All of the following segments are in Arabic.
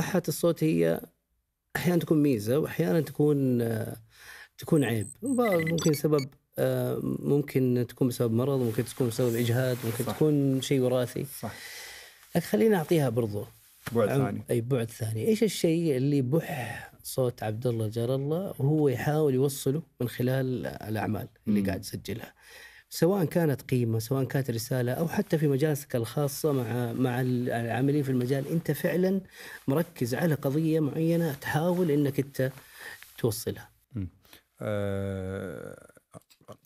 بحة الصوت هي احيانا تكون ميزه واحيانا تكون تكون عيب ممكن سبب ممكن تكون بسبب مرض ممكن تكون بسبب اجهاد ممكن صح. تكون شيء وراثي صح لكن خلينا اعطيها برضو بعد ثاني اي بعد ثاني ايش الشيء اللي بح صوت عبد الله جار الله وهو يحاول يوصله من خلال الاعمال اللي م. قاعد يسجلها سواء كانت قيمه سواء كانت رساله او حتى في مجالسك الخاصه مع مع العاملين في المجال انت فعلا مركز على قضيه معينه تحاول انك انت توصلها. آه،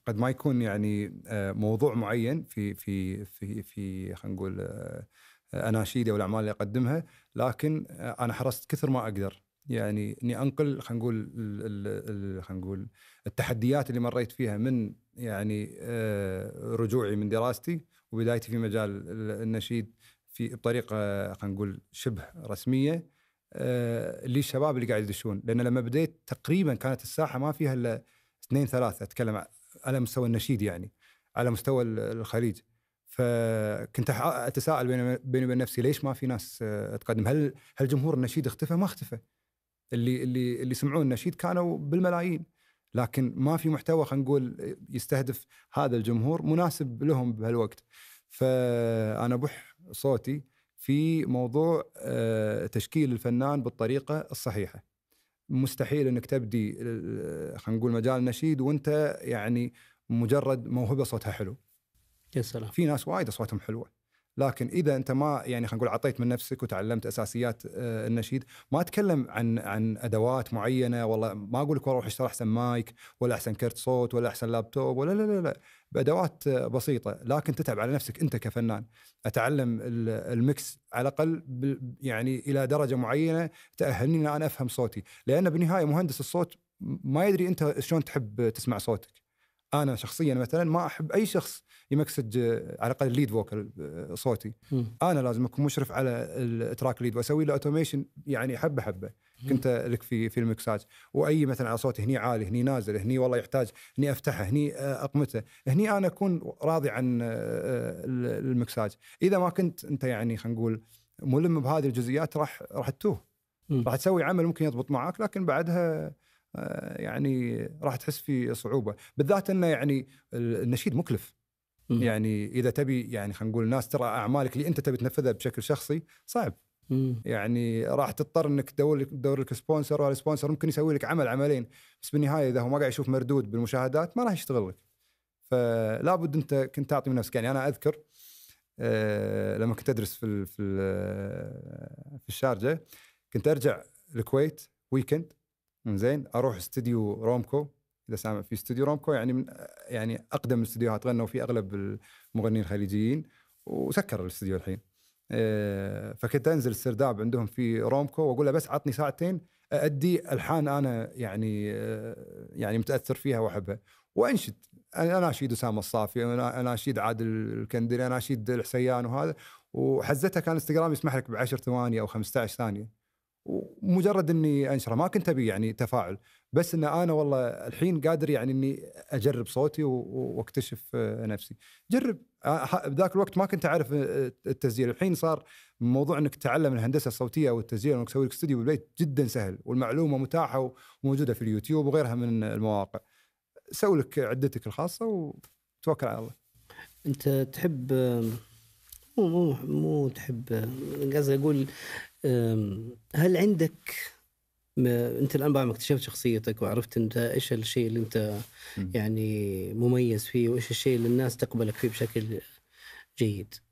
قد ما يكون يعني آه، موضوع معين في في في في خلينا نقول آه، اناشيدي او الاعمال اللي اقدمها لكن انا حرصت كثر ما اقدر يعني اني انقل خلينا نقول خلينا نقول التحديات اللي مريت فيها من يعني آه، رجوعي من دراستي وبدايتي في مجال النشيد في بطريقه خلينا نقول شبه رسميه آه، للشباب اللي قاعد يدشون لان لما بديت تقريبا كانت الساحه ما فيها الا اثنين ثلاثه اتكلم على مستوى النشيد يعني على مستوى الخليج فكنت اتساءل بيني وبين نفسي ليش ما في ناس آه، تقدم هل هل جمهور النشيد اختفى ما اختفى اللي اللي اللي يسمعون النشيد كانوا بالملايين لكن ما في محتوى خلينا نقول يستهدف هذا الجمهور مناسب لهم بهالوقت فانا بح صوتي في موضوع آه، تشكيل الفنان بالطريقه الصحيحه مستحيل انك تبدي آه، خلينا نقول مجال النشيد وانت يعني مجرد موهبه صوتها حلو يا سلام في ناس وايد اصواتهم حلوه لكن اذا انت ما يعني خلينا نقول عطيت من نفسك وتعلمت اساسيات آه، النشيد ما اتكلم عن عن ادوات معينه والله ما اقول لك والله روح اشتري احسن مايك ولا احسن كرت صوت ولا احسن لابتوب ولا لا لا لا بادوات آه، بسيطه لكن تتعب على نفسك انت كفنان اتعلم المكس على الاقل يعني الى درجه معينه تاهلني ان انا افهم صوتي لان بالنهايه مهندس الصوت ما يدري انت شلون تحب تسمع صوتك انا شخصيا مثلا ما احب اي شخص يمكسج آه، على الاقل الليد آه، فوكل صوتي م. انا لازم اكون مشرف على التراك ليد واسوي له اوتوميشن يعني حبه حبه كنت لك في في المكساج واي مثلا على صوتي هني عالي هني نازل هني والله يحتاج هني افتحه هني آه، اقمته هني انا اكون راضي عن المكساج اذا ما كنت انت يعني خلينا نقول ملم بهذه الجزئيات راح راح تتوه راح تسوي عمل ممكن يضبط معك لكن بعدها آه، يعني راح تحس في صعوبه بالذات انه يعني النشيد مكلف مم. يعني اذا تبي يعني خلينا نقول الناس ترى اعمالك اللي انت تبي تنفذها بشكل شخصي صعب مم. يعني راح تضطر انك تدور لك تدور لك سبونسر والسبونسر ممكن يسوي لك عمل عملين بس بالنهايه اذا هو ما قاعد يشوف مردود بالمشاهدات ما راح يشتغل لك فلا بد انت كنت تعطي من نفسك يعني انا اذكر أه لما كنت ادرس في في في الشارجه كنت ارجع الكويت ويكند زين اروح استوديو رومكو اذا سامع في استوديو رومكو يعني من يعني اقدم الاستديوهات غنوا فيه اغلب المغنيين الخليجيين وسكر الاستوديو الحين آه، فكنت انزل السرداب عندهم في رومكو واقول له بس عطني ساعتين ادي الحان انا يعني آه، يعني متاثر فيها واحبها وانشد اناشيد اسامه الصافي اناشيد عادل الكندري اناشيد الحسيان وهذا وحزتها كان انستغرام يسمح لك ب 10 ثواني او 15 ثانيه ومجرد اني انشره ما كنت ابي يعني تفاعل بس ان انا والله الحين قادر يعني اني اجرب صوتي واكتشف آه، نفسي جرب بذاك الوقت ما كنت اعرف آه، التسجيل الحين صار موضوع انك تتعلم الهندسه الصوتيه او التسجيل انك تسوي لك استوديو بالبيت جدا سهل والمعلومه متاحه وموجوده في اليوتيوب وغيرها من المواقع سوي لك عدتك الخاصه وتوكل على الله انت تحب آه، مو مو مو تحب قصدي اقول هل عندك ما انت الان بعد ما اكتشفت شخصيتك وعرفت انت ايش الشيء اللي انت يعني مميز فيه وايش الشيء اللي الناس تقبلك فيه بشكل جيد